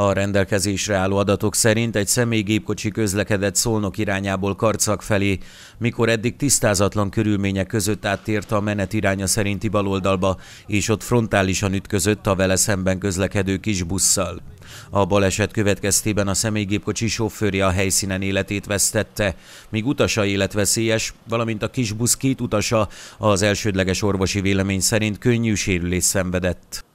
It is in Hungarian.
A rendelkezésre álló adatok szerint egy személygépkocsi közlekedett Szolnok irányából Karcak felé, mikor eddig tisztázatlan körülmények között áttért a menet iránya szerinti baloldalba, és ott frontálisan ütközött a vele szemben közlekedő kis busszal. A baleset következtében a személygépkocsi sofőrje a helyszínen életét vesztette, míg utasa életveszélyes, valamint a kis busz két utasa az elsődleges orvosi vélemény szerint könnyű sérülés szenvedett.